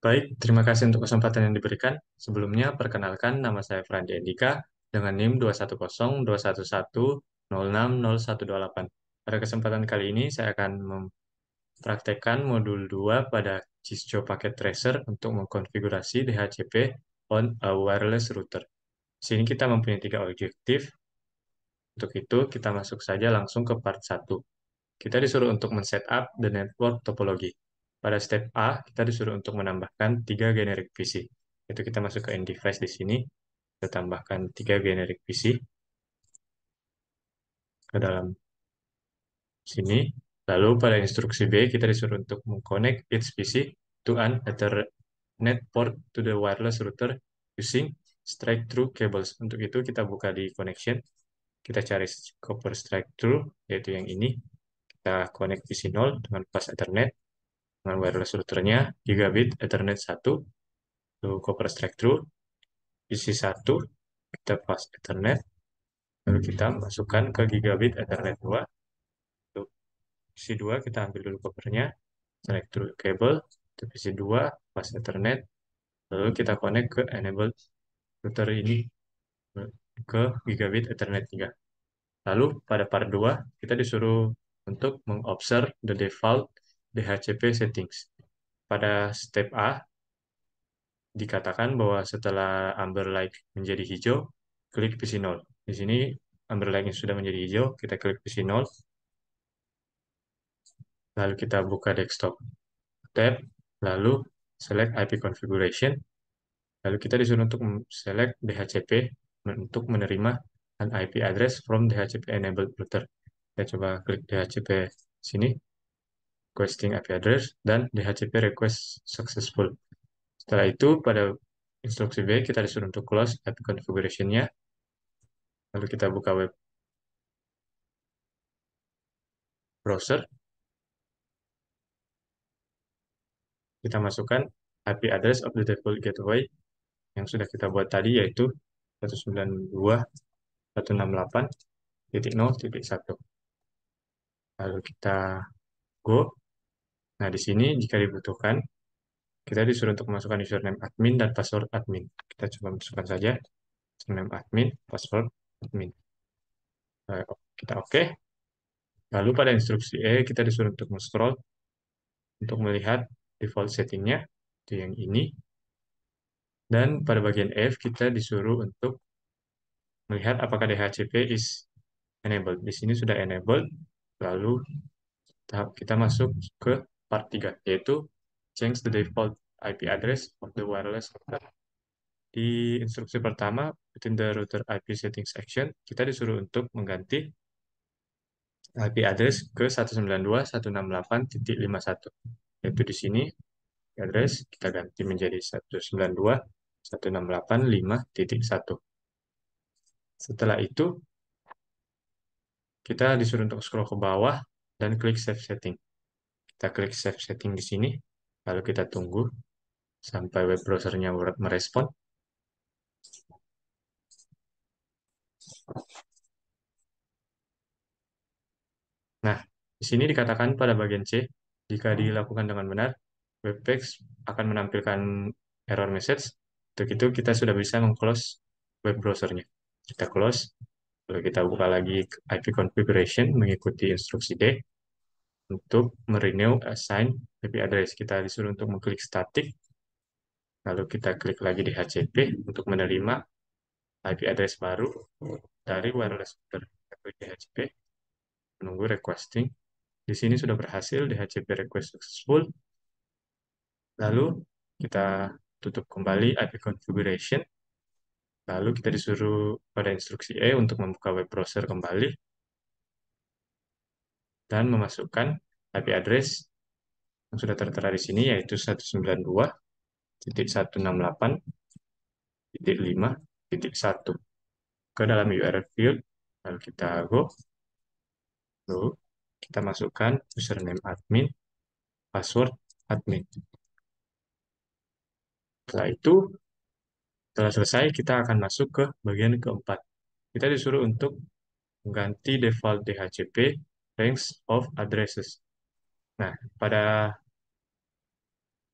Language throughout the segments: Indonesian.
Baik, terima kasih untuk kesempatan yang diberikan. Sebelumnya, perkenalkan nama saya Franja Endika dengan NIM 210 Pada kesempatan kali ini, saya akan mempraktekkan modul 2 pada Cisco Packet Tracer untuk mengkonfigurasi DHCP on a wireless router. Di sini kita mempunyai tiga objektif. Untuk itu, kita masuk saja langsung ke part 1. Kita disuruh untuk men-setup the network topology pada step A kita disuruh untuk menambahkan tiga generic PC. Itu kita masuk ke end device di sini, kita tambahkan tiga generic PC ke dalam sini. Lalu pada instruksi B kita disuruh untuk mengconnect each PC to an Ethernet port to the wireless router using strike through cables. Untuk itu kita buka di connection, kita cari copper strike through yaitu yang ini. Kita connect PC 0 dengan pas Ethernet dengan wireless routernya gigabit Ethernet 1 lalu copper strike through PC 1 kita pas Ethernet lalu kita masukkan ke gigabit Ethernet 2 lalu PC 2 kita ambil dulu coppernya strike through cable ke PC 2 pas Ethernet lalu kita connect ke enable router ini ke gigabit Ethernet 3 lalu pada part 2 kita disuruh untuk mengobserve the default DHCP settings. Pada step A, dikatakan bahwa setelah amber light menjadi hijau, klik PC 0. Di sini amber yang sudah menjadi hijau, kita klik PC 0. Lalu kita buka desktop. Tab, lalu select IP configuration. Lalu kita disuruh untuk select DHCP untuk menerima an IP address from DHCP enabled router. Kita coba klik DHCP sini requesting IP address, dan DHCP request successful. Setelah itu, pada instruksi B, kita disuruh untuk close IP configurationnya, lalu kita buka web browser, kita masukkan IP address of the default gateway yang sudah kita buat tadi yaitu 192.168.0.1. Lalu kita go. Nah, di sini jika dibutuhkan, kita disuruh untuk memasukkan username admin dan password admin. Kita coba masukkan saja username admin, password admin. Eh, kita oke. Okay. Lalu pada instruksi E, kita disuruh untuk scroll untuk melihat default settingnya, itu yang ini. Dan pada bagian F, kita disuruh untuk melihat apakah DHCP is enabled. Di sini sudah enabled, lalu kita masuk ke part 3, yaitu change the default IP address of the wireless router. Di instruksi pertama, within the router IP settings action, kita disuruh untuk mengganti IP address ke 192.168.51, yaitu di sini address kita ganti menjadi 192.168.5.1. Setelah itu, kita disuruh untuk scroll ke bawah dan klik Save Setting. Kita klik save setting di sini, lalu kita tunggu sampai web browsernya merespon. Nah, di sini dikatakan pada bagian C, jika dilakukan dengan benar, web akan menampilkan error message. Untuk itu kita sudah bisa mengclose web browsernya. Kita close, lalu kita buka lagi IP configuration mengikuti instruksi D untuk merenew assign IP address. Kita disuruh untuk mengklik static, lalu kita klik lagi di HCP untuk menerima IP address baru dari wireless router. Klik di HCP, menunggu requesting. Di sini sudah berhasil di HCP request successful. Lalu kita tutup kembali IP configuration. Lalu kita disuruh pada instruksi E untuk membuka web browser kembali dan memasukkan IP address yang sudah tertera di sini yaitu 192.168.5.1 ke dalam URL field lalu kita go lalu kita masukkan username admin password admin setelah itu setelah selesai kita akan masuk ke bagian keempat kita disuruh untuk mengganti default DHCP range of addresses Nah, pada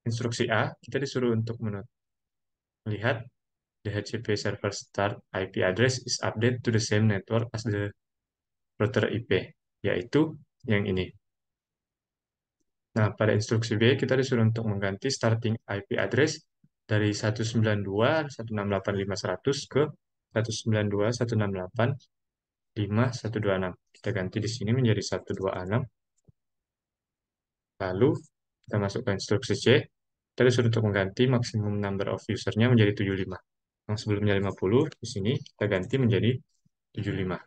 instruksi A, kita disuruh untuk melihat DHCP server start IP address is updated to the same network as the router IP, yaitu yang ini. Nah, pada instruksi B, kita disuruh untuk mengganti starting IP address dari 192.168.500 ke 192.168.5126. Kita ganti di sini menjadi 126. Lalu kita masukkan instruksi C. Kita disuruh untuk mengganti maksimum number of usernya menjadi 75. Yang sebelumnya 50, di sini kita ganti menjadi 75.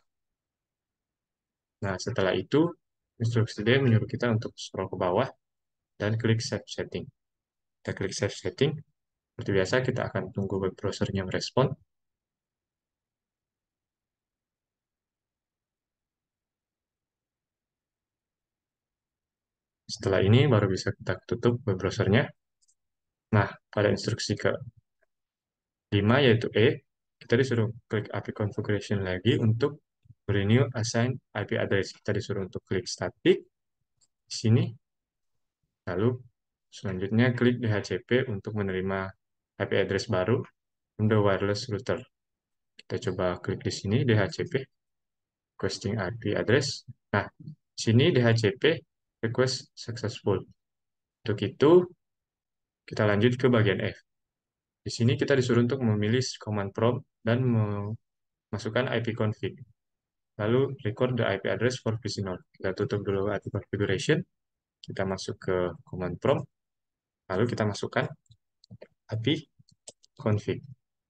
Nah, setelah itu, instruksi D menyuruh kita untuk scroll ke bawah dan klik Save Setting. Kita klik Save Setting. Seperti biasa, kita akan tunggu web browsernya merespon. Setelah ini baru bisa kita tutup web browsernya. Nah, pada instruksi ke 5 yaitu E, kita disuruh klik API configuration lagi untuk renew assign IP address. Kita disuruh untuk klik static di sini. Lalu selanjutnya klik DHCP untuk menerima IP address baru untuk wireless router. Kita coba klik di sini DHCP requesting IP address. Nah, sini DHCP request successful. Untuk itu, kita lanjut ke bagian F. Di sini kita disuruh untuk memilih command prompt dan memasukkan IP config. Lalu record the IP address for pc node. Kita tutup dulu IP configuration. Kita masuk ke command prompt. Lalu kita masukkan IP config.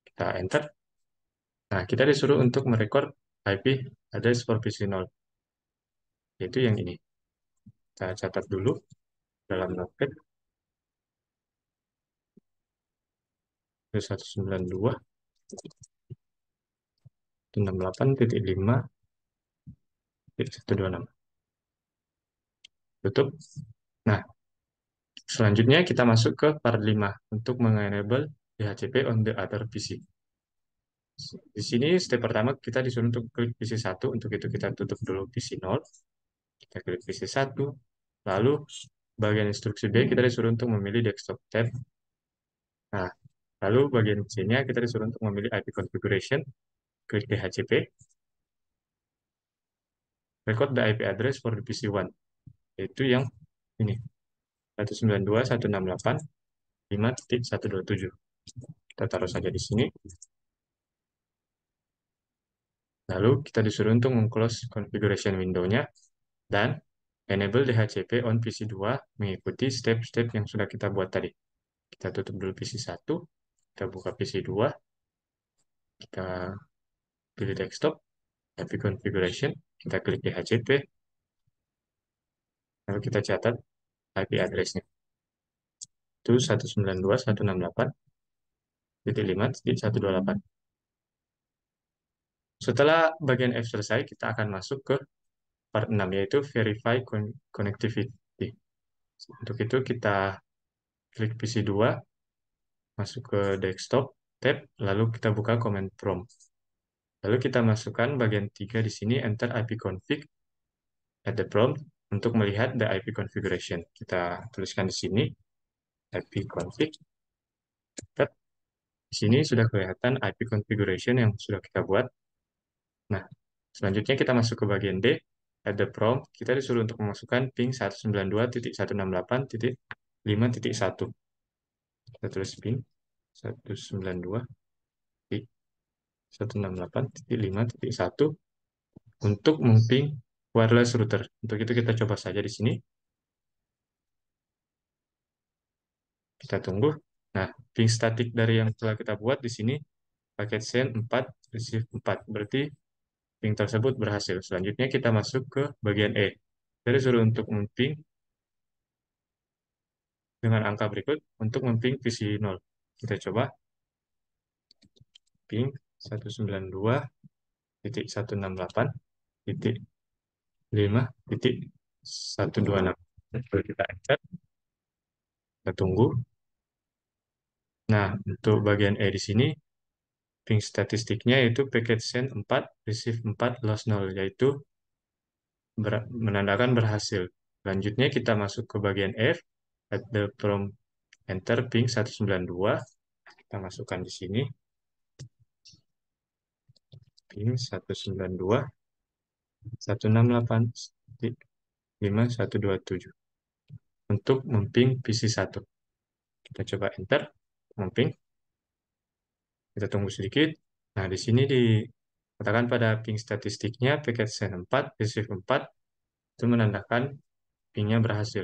Kita enter. Nah, kita disuruh untuk merecord IP address for pc node. Yaitu yang ini. Kita catat dulu dalam notepad. 192 68.5.126. Tutup. Nah, selanjutnya kita masuk ke part 5 untuk mengenable DHCP on the other PC. Di sini step pertama kita disuruh untuk klik PC 1, untuk itu kita tutup dulu PC 0. Kita klik PC 1, Lalu bagian instruksi B kita disuruh untuk memilih desktop tab. Nah, lalu bagian C-nya kita disuruh untuk memilih IP configuration, klik DHCP, record the IP address for the PC1, yaitu yang ini, 192.168.5.127. Kita taruh saja di sini. Lalu kita disuruh untuk meng-close configuration window-nya dan Enable DHCP on PC2 mengikuti step-step yang sudah kita buat tadi. Kita tutup dulu PC1, kita buka PC2, kita pilih desktop, tapi configuration, kita klik DHCP, lalu kita catat IP address-nya. Itu 192.168.5.128. Setelah bagian F selesai, kita akan masuk ke part 6 yaitu verify connectivity. Untuk itu kita klik PC2, masuk ke desktop, tab, lalu kita buka command prompt. Lalu kita masukkan bagian 3 di sini, enter ip config at the prompt untuk melihat the IP configuration. Kita tuliskan di sini, IP Tab. Di sini sudah kelihatan IP configuration yang sudah kita buat. Nah, selanjutnya kita masuk ke bagian D, ada prompt, kita disuruh untuk memasukkan ping 192.168.5.1. Kita tulis ping 192.168.5.1 untuk memping wireless router. Untuk itu kita coba saja di sini. Kita tunggu. Nah, ping statik dari yang telah kita buat di sini paket send 4, receive 4. Berarti Ping tersebut berhasil. Selanjutnya kita masuk ke bagian E. Jadi suruh untuk memping dengan angka berikut untuk memping visi 0. Kita coba ping 192.168 titik 5 titik 126. Lalu kita enter. Kita tunggu. Nah, untuk bagian E di sini ping statistiknya yaitu packet send 4, receive 4, loss 0, yaitu ber menandakan berhasil. Selanjutnya kita masuk ke bagian F, at the prompt enter ping 192, kita masukkan di sini, ping 192, 168, 5127, untuk memping PC1. Kita coba enter, memping, kita tunggu sedikit. Nah, di sini dikatakan pada ping statistiknya, packet send 4, receive 4, itu menandakan pingnya berhasil.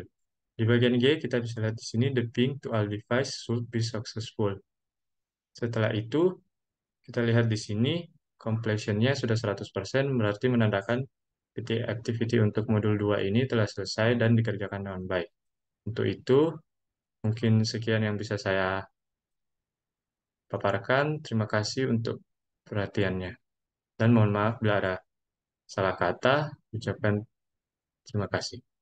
Di bagian G, kita bisa lihat di sini, the ping to all device should be successful. Setelah itu, kita lihat di sini, completion-nya sudah 100%, berarti menandakan titik activity untuk modul 2 ini telah selesai dan dikerjakan dengan baik. Untuk itu, mungkin sekian yang bisa saya paparkan. Terima kasih untuk perhatiannya. Dan mohon maaf bila ada salah kata, ucapkan terima kasih.